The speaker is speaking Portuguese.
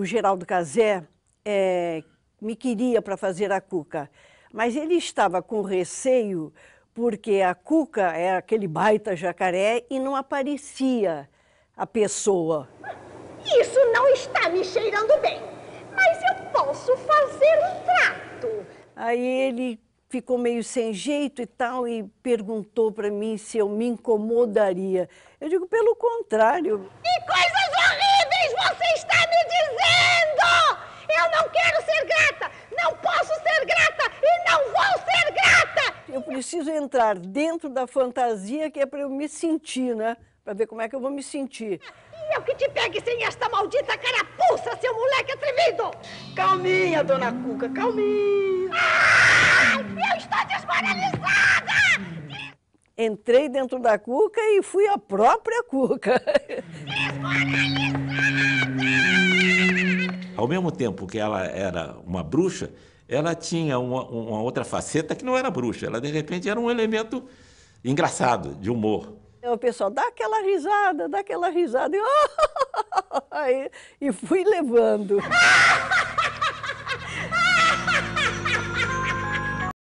o Geraldo Cazé é, me queria para fazer a Cuca, mas ele estava com receio porque a Cuca era é aquele baita jacaré e não aparecia a pessoa. Isso não está me cheirando bem, mas eu posso fazer um trato. Aí ele ficou meio sem jeito e tal e perguntou para mim se eu me incomodaria. Eu digo, pelo contrário. Que coisa preciso entrar dentro da fantasia que é para eu me sentir, né? Para ver como é que eu vou me sentir. E eu que te pegue sem esta maldita carapuça, seu moleque atrevido! Calminha, dona Cuca, calminha! Ai, eu estou desmoralizada! Entrei dentro da cuca e fui a própria cuca. Desmoralizada! Ao mesmo tempo que ela era uma bruxa, ela tinha uma, uma outra faceta que não era bruxa, ela de repente era um elemento engraçado, de humor. É o pessoal dá aquela risada, dá aquela risada, e, oh! e fui levando.